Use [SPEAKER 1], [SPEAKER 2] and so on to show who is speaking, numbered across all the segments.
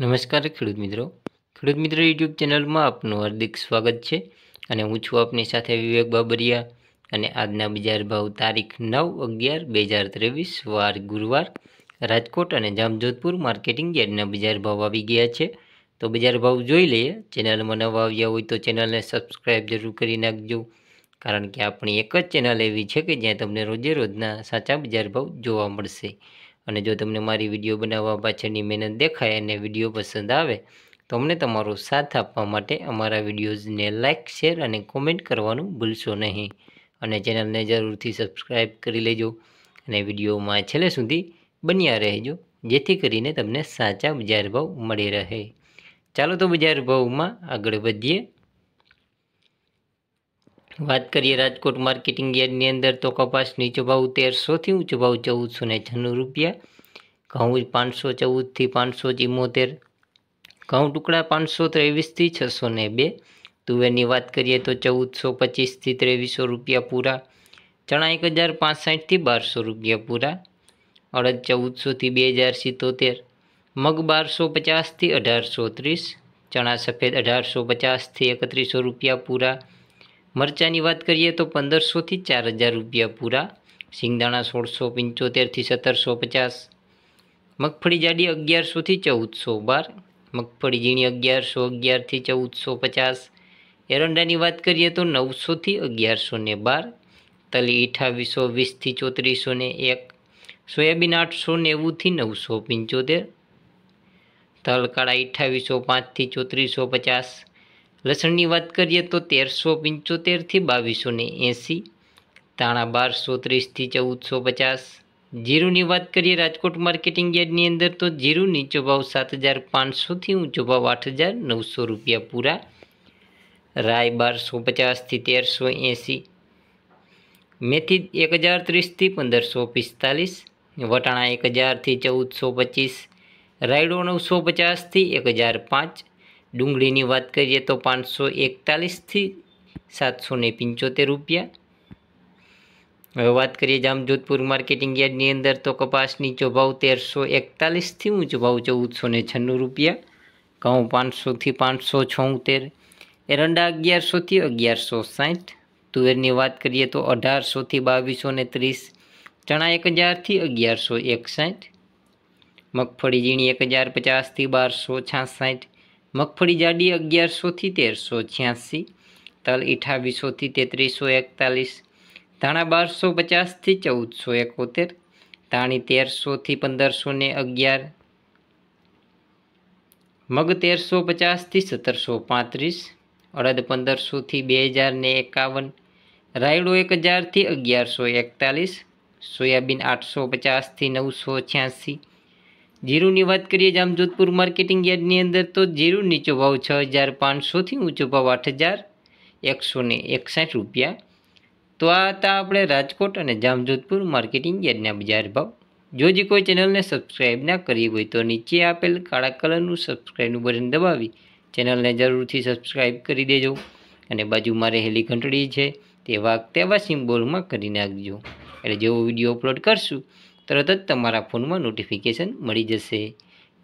[SPEAKER 1] નમસ્કાર ખેડૂત મિત્રો ખેડૂત મિત્રો યુટ્યુબ ચેનલમાં આપનું હાર્દિક સ્વાગત છે અને હું છું આપની સાથે વિવેક બાબરિયા અને આજના બજાર ભાવ તારીખ નવ અગિયાર બે હજાર ત્રેવીસ વાર ગુરુવાર રાજકોટ અને જામજોધપુર માર્કેટિંગ યાર્ડના બજાર ભાવ આવી ગયા છે તો બજાર ભાવ જોઈ લઈએ ચેનલમાં નવા આવ્યા હોય તો ચેનલને સબસ્ક્રાઈબ જરૂર કરી નાખજો કારણ કે આપણી એક જ ચેનલ એવી છે કે જ્યાં તમને રોજે રોજના સાચા બજાર ભાવ જોવા મળશે અને જો તમને મારી વિડીયો બનાવવા પાછળની મહેનત દેખાય અને વિડીયો પસંદ આવે તો અમને તમારો સાથ આપવા માટે અમારા વિડીયોઝને લાઇક શેર અને કોમેન્ટ કરવાનું ભૂલશો નહીં અને ચેનલને જરૂરથી સબસ્ક્રાઈબ કરી લેજો અને વિડીયોમાં છેલ્લે સુધી બન્યા રહેજો જેથી કરીને તમને સાચા બજાર ભાવ મળી રહે ચાલો તો બજાર ભાવમાં આગળ વધીએ વાત કરીએ રાજકોટ માર્કેટિંગ યાર્ડની અંદર તો કપાસ નીચો ભાવ તેરસોથી ઊંચો ભાવ ચૌદસો ને છન્નું રૂપિયા ઘઉં પાંચસો ચૌદથી પાંચસો ચિમોતેર ઘઉં ટુકડા પાંચસો ત્રેવીસથી છસો ને બે તુવેરની વાત કરીએ તો ચૌદસો પચીસથી ત્રેવીસો રૂપિયા પૂરા ચણા એક હજાર પાસઠથી બારસો રૂપિયા પૂરા અડદ ચૌદસોથી બે હજાર સિત્તોતેર મગ બારસો પચાસથી અઢારસો ત્રીસ ચણા સફેદ અઢારસો પચાસથી એકત્રીસો રૂપિયા પૂરા મરચાંની વાત કરીએ તો પંદરસોથી ચાર હજાર રૂપિયા પૂરા સિંગદાણા સોળસો પંચોતેરથી સત્તરસો પચાસ મગફળી જાડી અગિયારસોથી ચૌદસો બાર મગફળી ઝીણી અગિયારસો અગિયારથી ચૌદસો પચાસ એરંડાની વાત કરીએ તો નવસોથી અગિયારસો ને બાર તલી અઠાવીસો વીસથી ચોત્રીસો ને એક સોયાબીન આઠસો નેવુંથી નવસો પંચોતેર તલ કાળા અઠાવીસો પાંચથી ચોત્રીસો પચાસ લસણની વાત કરીએ તો તેરસો પંચોતેરથી બાવીસો ને એંસી તાણા બારસો ત્રીસથી ચૌદસો પચાસ જીરુની વાત કરીએ રાજકોટ માર્કેટિંગ યાર્ડની અંદર તો જીરુ નીચો ભાવ સાત હજાર પાંચસોથી ઊંચો ભાવ આઠ હજાર નવસો રૂપિયા પૂરા રાય બારસો પચાસથી તેરસો એંસી મેથી એક હજાર ત્રીસથી પંદરસો પિસ્તાલીસ વટાણા એક હજારથી ચૌદસો પચીસ રાયડો નવસો પચાસથી એક હજાર પાંચ ડુંગળીની વાત કરીએ તો પાંચસો એકતાલીસથી સાતસો ને પંચોતેર રૂપિયા હવે વાત કરીએ જામજોધપુર માર્કેટિંગ યાર્ડની અંદર તો કપાસની નીચો તેરસો એકતાલીસથી ઊંચો ભાવ ચૌદસો ને છન્નું રૂપિયા ઘઉં પાંચસોથી પાંચસો છોતેર એરંડા અગિયારસોથી અગિયારસો સાઠ તુવેરની વાત કરીએ તો અઢારસોથી બાવીસો ને ત્રીસ ચણા એક હજારથી અગિયારસો એકસાઠ મગફળી ઝીણી એક હજાર પચાસથી બારસો છાસઠ મગફળી જાડી અગિયારસોથી તેરસો છ્યાસી તલ ઇઠાવીસોથી તેત્રીસો એકતાલીસ ધાણા બારસો પચાસથી ચૌદસો એકોતેર ધાણી તેરસોથી પંદરસો ને અગિયાર મગ તેરસો પચાસથી સત્તરસો પાંત્રીસ અડદ પંદરસોથી બે હજાર ને એકાવન રાયડો એક હજારથી અગિયારસો એકતાલીસ સોયાબીન આઠસો પચાસથી નવસો છ્યાસી જીરુની વાત કરીએ જામજોધપુર માર્કેટિંગ યાર્ડની અંદર તો જીરું નીચો ભાવ છ હજાર પાંચસોથી ઊંચો ભાવ આઠ હજાર એકસોને એકસાઠ રૂપિયા તો આ હતા આપણે રાજકોટ અને જામજોધપુર માર્કેટિંગ યાર્ડના બજાર ભાવ જો જે કોઈ ચેનલને સબસ્ક્રાઈબ ના કરી હોય તો નીચે આપેલ કાળા કલરનું સબસ્ક્રાઇબનું બટન દબાવી ચેનલને જરૂરથી સબસ્ક્રાઈબ કરી દેજો અને બાજુમાં રહેલી ઘંટડી છે તેવા તેવા સિમ્બોલમાં કરી નાખજો એટલે જેવો વિડીયો અપલોડ કરશું તરત જ તમારા ફોનમાં નોટિફિકેશન મળી જશે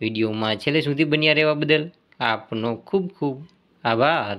[SPEAKER 1] વિડીયોમાં છેલ્લે સુધી બન્યા રહેવા બદલ આપનો ખૂબ ખૂબ આભાર